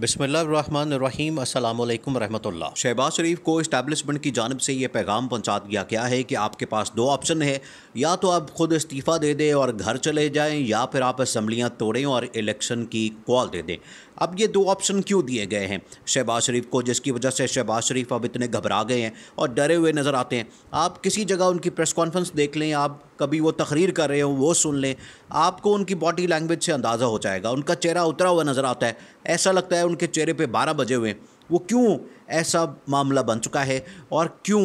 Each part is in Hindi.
बसमीम अल्लाम रहमतुल्लाह शहबाज शरीफ को इस्टेबलिशमेंट की जानब से ये पैगाम पहुँचा दिया गया है कि आपके पास दो ऑप्शन है या तो आप खुद इस्तीफ़ा दे दें और घर चले जाएं या फिर आप असम्बलियाँ तोड़ें और इलेक्शन की कॉल दे दें अब ये दो ऑप्शन क्यों दिए गए हैं शहबाज शरीफ को जिसकी वजह से शहबाज शरीफ अब इतने घबरा गए हैं और डरे हुए नज़र आते हैं आप किसी जगह उनकी प्रेस कॉन्फ्रेंस देख लें आप कभी वो तकरीर कर रहे हो वो सुन लें आपको उनकी बॉडी लैंग्वेज से अंदाज़ा हो जाएगा उनका चेहरा उतरा हुआ नज़र आता है ऐसा लगता है उनके चेहरे पर बारह बजे हुए वो क्यों ऐसा मामला बन चुका है और क्यों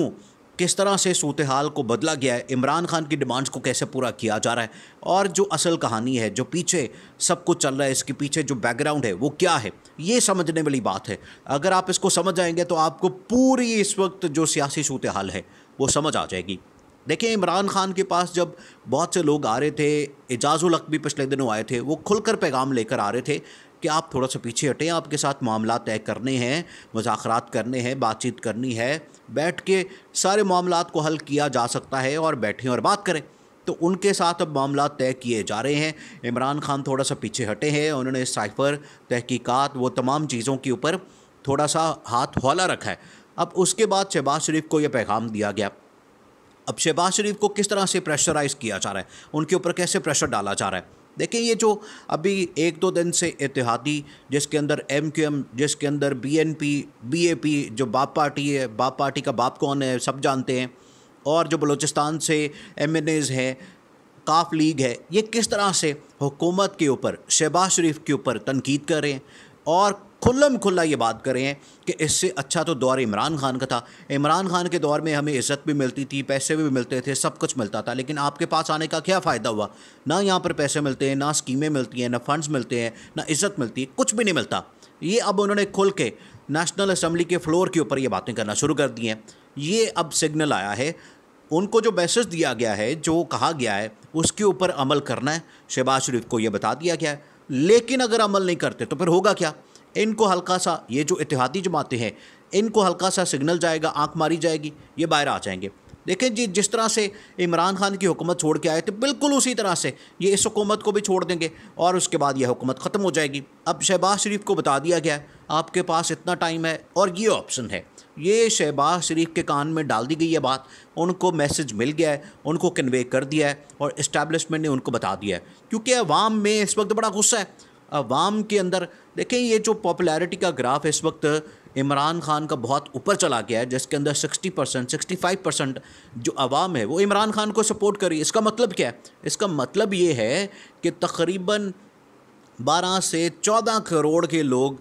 किस तरह से सूरत हाल को बदला गया है इमरान खान की डिमांड्स को कैसे पूरा किया जा रहा है और जो असल कहानी है जो पीछे सब कुछ चल रहा है इसके पीछे जो बैकग्राउंड है वो क्या है ये समझने वाली बात है अगर आप इसको समझ आएंगे तो आपको पूरी इस वक्त जो सियासी सूरत हाल है वो समझ आ जाएगी देखिए इमरान खान के पास जब बहुत से लोग आ रहे थे एजाजुल हक भी पिछले दिनों आए थे वो खुलकर पैगाम लेकर आ रहे थे कि आप थोड़ा सा पीछे हटें आपके साथ मामला तय करने हैं मजाकरात करने हैं बातचीत करनी है बैठ के सारे मामला को हल किया जा सकता है और बैठें और बात करें तो उनके साथ अब मामला तय किए जा रहे हैं इमरान खान थोड़ा सा पीछे हटे हैं उन्होंने साइफर तहकीकात वो तमाम चीज़ों के ऊपर थोड़ा सा हाथ हौला रखा है अब उसके बाद शहबाज शरीफ को यह पैगाम दिया गया अब शहबाज शरीफ को किस तरह से प्रेशराइज़ किया जा रहा है उनके ऊपर कैसे प्रेशर डाला जा रहा है देखिए ये जो अभी एक दो दिन से इतिहादी जिसके अंदर एम क्यू एम जिसके अंदर B N P B A P जो बाप पार्टी है बाप पार्टी का बाप कौन है सब जानते हैं और जो बलूचिस्तान से एम एन एज़ है काफ लीग है ये किस तरह से हुकूमत के ऊपर शहबाज शरीफ के ऊपर तनकीद कर रहे हैं और खुल्लम खुल्ला ये बात करें हैं कि इससे अच्छा तो दौर इमरान खान का था इमरान खान के दौर में हमें इज़्ज़त भी मिलती थी पैसे भी मिलते थे सब कुछ मिलता था लेकिन आपके पास आने का क्या फ़ायदा हुआ ना यहाँ पर पैसे मिलते हैं ना स्कीमें मिलती हैं ना फ़ंड्स मिलते हैं ना इज़्ज़त मिलती है कुछ भी नहीं मिलता ये अब उन्होंने खुल के नेशनल असम्बली के फ्लोर के ऊपर ये बातें करना शुरू कर दी हैं ये अब सिग्नल आया है उनको जो मैसेज दिया गया है जो कहा गया है उसके ऊपर अमल करना है शहबाज शरीफ को ये बता दिया गया है लेकिन अगर अमल नहीं करते तो फिर होगा क्या इनको हल्का सा ये जो इतिहादी जमातें हैं इनको हल्का सा सिग्नल जाएगा आंख मारी जाएगी ये बाहर आ जाएंगे देखें जी जिस तरह से इमरान खान की हुकूमत छोड़ के आए थे बिल्कुल उसी तरह से ये इस हुकूमत को भी छोड़ देंगे और उसके बाद यह हुकूमत ख़त्म हो जाएगी अब शहबाज शरीफ को बता दिया गया आपके पास इतना टाइम है और ये ऑप्शन है ये शहबाज शरीफ के कान में डाल दी गई है बात उनको मैसेज मिल गया है उनको कन्वे कर दिया है और इस्टेबलिशमेंट ने उनको बता दिया है क्योंकि अवाम में इस वक्त बड़ा गुस्सा है अवाम के अंदर देखें ये जो पॉपुलैरिटी का ग्राफ इस वक्त इमरान खान का बहुत ऊपर चला गया है जिसके अंदर 60 परसेंट सिक्सटी फाइव परसेंट जो आवाम है वो इमरान खान को सपोर्ट कर रही है इसका मतलब क्या है इसका मतलब ये है कि तकरीबन 12 से 14 करोड़ के लोग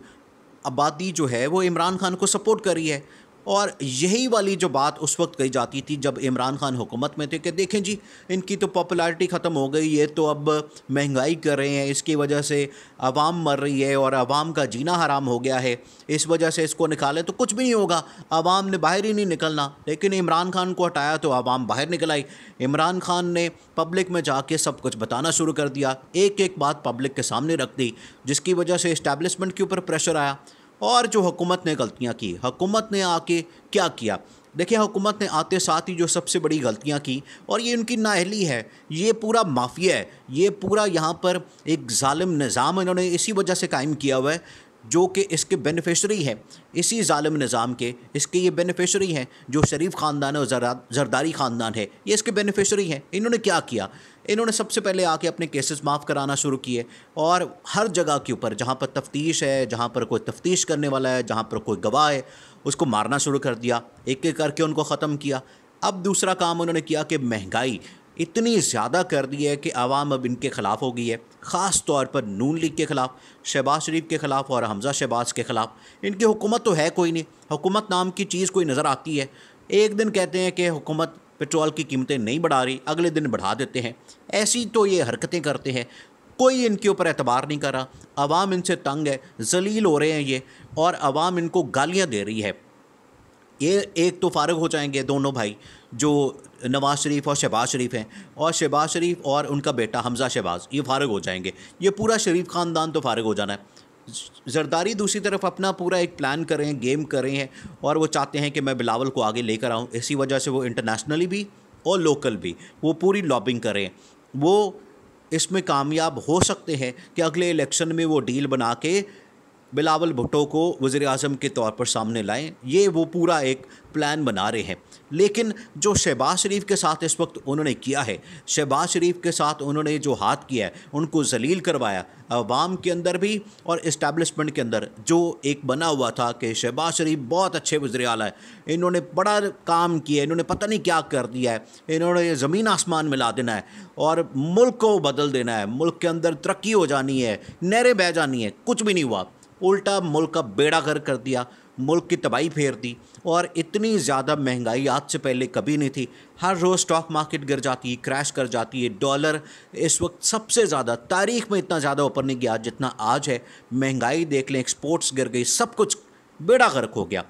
आबादी जो है वो इमरान खान को सपोर्ट कर रही है और यही वाली जो बात उस वक्त कही जाती थी जब इमरान खान हुकूमत में थे कि देखें जी इनकी तो पॉपुलैरिटी ख़त्म हो गई ये तो अब महंगाई कर रहे हैं इसकी वजह से आवाम मर रही है और आवाम का जीना हराम हो गया है इस वजह से इसको निकालें तो कुछ भी नहीं होगा आवाम ने बाहर ही नहीं निकलना लेकिन इमरान खान को हटाया तो आवाम बाहर निकल आई इमरान खान ने पब्लिक में जा सब कुछ बताना शुरू कर दिया एक एक बात पब्लिक के सामने रख दी जिसकी वजह से इस्टेबलिशमेंट के ऊपर प्रेशर आया और जो हुकूमत ने गलतियाँ की हुकूमत ने आके क्या किया देखिए हुकूमत ने आते साथ ही जो सबसे बड़ी गलतियाँ की और ये उनकी नाहली है ये पूरा माफिया है ये पूरा यहाँ पर एक ालिम निज़ाम इन्होंने इसी वजह से कायम किया हुआ है जो कि इसके बेनिफिशरी है इसी ालिम निज़ाम के इसके ये बेनिफिशरी हैं जो शरीफ ख़ानदान और जरदारी ख़ानदान है ये इसके बेनिफिशरी हैं इन्होंने क्या किया इन्होंने सबसे पहले आके अपने केसेस माफ़ कराना शुरू किए और हर जगह के ऊपर जहाँ पर तफ्तीश है जहाँ पर कोई तफ्तीश करने वाला है जहाँ पर कोई गवाह है उसको मारना शुरू कर दिया एक एक करके उनको ख़त्म किया अब दूसरा काम उन्होंने किया कि महंगाई इतनी ज़्यादा कर दी है कि आवाम अब इनके ख़िलाफ़ हो गई है ख़ास तौर पर नून लीग के ख़िलाफ़ शहबाज शरीफ के ख़िलाफ़ और हमज़ा शहबाज के ख़िलाफ़ इनकी हुकूमत तो है कोई नहीं हुकूमत नाम की चीज़ कोई नज़र आती है एक दिन कहते हैं कि हुकूमत पेट्रोल की कीमतें नहीं बढ़ा रही अगले दिन बढ़ा देते हैं ऐसी तो ये हरकतें करते हैं कोई इनके ऊपर एतबार नहीं कर रहा आवाम इनसे तंग है जलील हो रहे हैं ये और आवाम इनको गालियाँ दे रही है ये एक तो फारग हो जाएंगे दोनों भाई जो नवाज़ शरीफ और शहबाज शरीफ हैं और शहबाज शरीफ और उनका बेटा हमज़ा शहबाज ये फारग हो जाएंगे ये पूरा शरीफ ख़ानदान तो फारग हो जाना है जरदारी दूसरी तरफ अपना पूरा एक प्लान कर रहे हैं गेम कर रहे हैं और वो चाहते हैं कि मैं बिलावल को आगे लेकर आऊँ इसी वजह से वो इंटरनेशनली भी और लोकल भी वो पूरी लॉबिंग कर रहे हैं वो इसमें कामयाब हो सकते हैं कि अगले इलेक्शन में वो डील बना के बिलावल भुट्टो को वज़ी अजम के तौर पर सामने लाएँ ये वो पूरा एक प्लान बना रहे हैं लेकिन जो शहबाज शरीफ के साथ इस वक्त उन्होंने किया है शहबाज शरीफ के साथ उन्होंने जो हाथ किया है उनको जलील करवाया अवाम के अंदर भी और इस्टेबलिशमेंट के अंदर जो एक बना हुआ था कि शहबाज शरीफ बहुत अच्छे वजर अला है इन्होंने बड़ा काम किया इन्होंने पता नहीं क्या कर दिया है इन्होंने ज़मीन आसमान मिला देना है और मुल्क को बदल देना है मुल्क के अंदर तरक्की हो जानी है नहरें बह जानी है कुछ भी नहीं हुआ उल्टा मुल्क का बेड़ा गर्क कर दिया मुल्क की तबाही फेर दी और इतनी ज़्यादा महंगाई आज से पहले कभी नहीं थी हर रोज़ स्टॉक मार्केट गिर जाती है क्रैश कर जाती है डॉलर इस वक्त सबसे ज़्यादा तारीख में इतना ज़्यादा ऊपर नहीं गया जितना आज है महंगाई देख लें एक्सपोर्ट्स गिर गई सब कुछ बेड़ा गर्क हो गया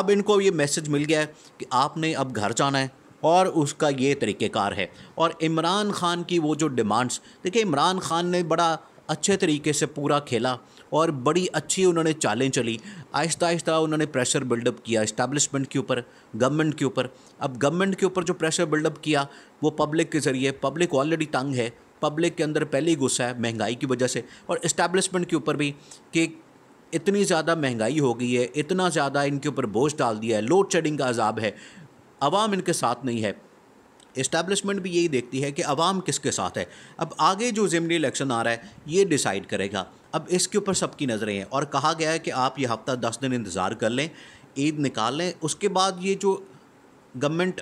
अब इनको ये मैसेज मिल गया है कि आपने अब घर जाना है और उसका ये तरीक़ेकार है और इमरान ख़ान की वो जो डिमांड्स देखिए इमरान ख़ान ने बड़ा अच्छे तरीके से पूरा खेला और बड़ी अच्छी उन्होंने चालें चली आहिस्ता आहिस्ता उन्होंने प्रेशर बिल्डअप किया इस्टेब्लिशमेंट के ऊपर गवर्नमेंट के ऊपर अब गवर्नमेंट के ऊपर जो प्रेशर बिल्डअप किया वो पब्लिक के ज़रिए पब्लिक ऑलरेडी तंग है पब्लिक के अंदर पहले ही गुस्सा है महंगाई की वजह से और इस्टेब्लिशमेंट के ऊपर भी कि इतनी ज़्यादा महंगाई हो गई है इतना ज़्यादा इनके ऊपर बोझ डाल दिया है लोड शेडिंग का अजाब है आवाम इनके साथ नहीं है इस्टेब्लिशमेंट भी यही देखती है कि आवाम किसके साथ है अब आगे जो ज़मनी इलेक्शन आ रहा है ये डिसाइड करेगा अब इसके ऊपर सबकी नज़रें हैं और कहा गया है कि आप ये हफ्ता दस दिन इंतज़ार कर लें ईद निकाल लें उसके बाद ये जो गवर्नमेंट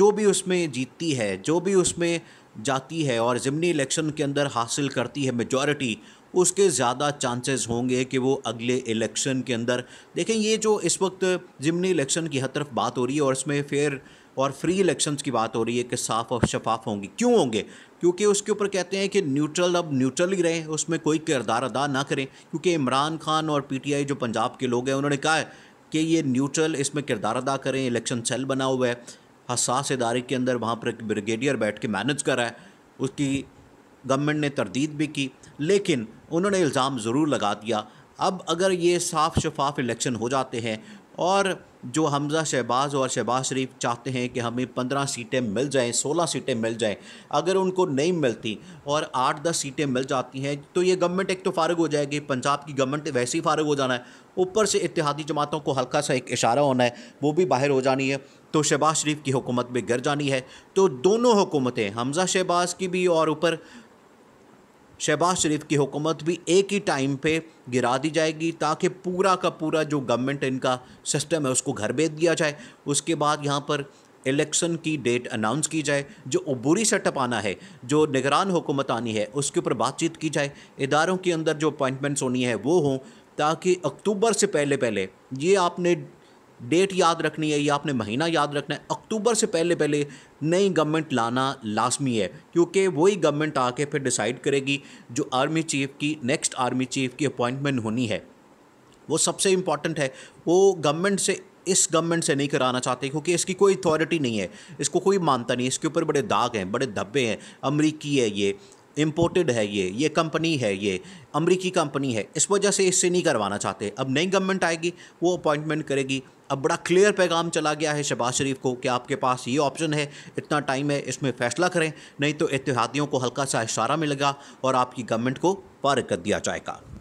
जो भी उसमें जीतती है जो भी उसमें जाती है और ज़िमनी इलेक्शन के अंदर हासिल करती है मेजॉरिटी उसके ज़्यादा चांसेस होंगे कि वो अगले इलेक्शन के अंदर देखें ये जो इस वक्त ज़िमनी इलेक्शन की हर तरफ बात हो रही है और इसमें फिर और फ्री इलेक्शंस की बात हो रही है कि साफ और शफाफ होंगे क्यों होंगे क्योंकि उसके ऊपर कहते हैं कि न्यूट्रल अब न्यूट्रल ही रहें उसमें कोई किरदार अदा ना करें क्योंकि इमरान खान और पीटीआई जो पंजाब के लोग हैं उन्होंने कहा है कि ये न्यूट्रल इसमें किरदार अदा करें इलेक्शन सेल बना हुआ है हसास इदारे के अंदर वहाँ पर एक ब्रिगेडियर बैठ के मैनेज कर रहा है उसकी गवर्नमेंट ने तरदीद भी की लेकिन उन्होंने इल्ज़ाम ज़रूर लगा दिया अब अगर ये साफ़ शफाफ इलेक्शन हो जाते हैं और जो हमज़ा शहबाज और शहबाज शरीफ चाहते हैं कि हमें पंद्रह सीटें मिल जाएँ सोलह सीटें मिल जाएँ अगर उनको नहीं मिलती और आठ दस सीटें मिल जाती हैं तो ये गवर्नमेंट एक तो फारग हो जाएगी पंजाब की गवर्नमेंट वैसे ही फारग हो जाना है ऊपर से इतिहादी जमातों को हल्का सा एक इशारा होना है वो भी बाहर हो जानी है तो शहबाज शरीफ की हुकूमत भी गिर जानी है तो दोनों हुकूमतें हमजा शहबाज की भी और ऊपर शहबाज शरीफ की हुकूमत भी एक ही टाइम पे गिरा दी जाएगी ताकि पूरा का पूरा जो गवर्नमेंट इनका सिस्टम है उसको घर भेज दिया जाए उसके बाद यहाँ पर इलेक्शन की डेट अनाउंस की जाए जो अबूरी सेटअप आना है जो निगरान हुकूमत आनी है उसके ऊपर बातचीत की जाए इदारों के अंदर जो अपॉइंटमेंट्स होनी है वो हों ताकि अक्टूबर से पहले पहले ये आपने डेट याद रखनी है या आपने महीना याद रखना है अक्टूबर से पहले पहले नई गवर्नमेंट लाना लाजमी है क्योंकि वही गवर्नमेंट आके फिर डिसाइड करेगी जो आर्मी चीफ की नेक्स्ट आर्मी चीफ की अपॉइंटमेंट होनी है वो सबसे इम्पॉर्टेंट है वो गवर्नमेंट से इस गवर्नमेंट से नहीं कराना चाहते क्योंकि इसकी कोई अथॉरिटी नहीं है इसको कोई मानता नहीं इसके ऊपर बड़े दाग हैं बड़े धब्बे हैं अमरीकी है ये इम्पोर्टेड है ये ये कंपनी है ये अमरीकी कंपनी है इस वजह से इससे नहीं करवाना चाहते अब नई गवर्नमेंट आएगी वो अपॉइंटमेंट करेगी अब बड़ा क्लियर पैगाम चला गया है शहबाज शरीफ को कि आपके पास ये ऑप्शन है इतना टाइम है इसमें फैसला करें नहीं तो इतिहादियों को हल्का सा इशारा मिलेगा और आपकी गवर्नमेंट को पार कर दिया जाएगा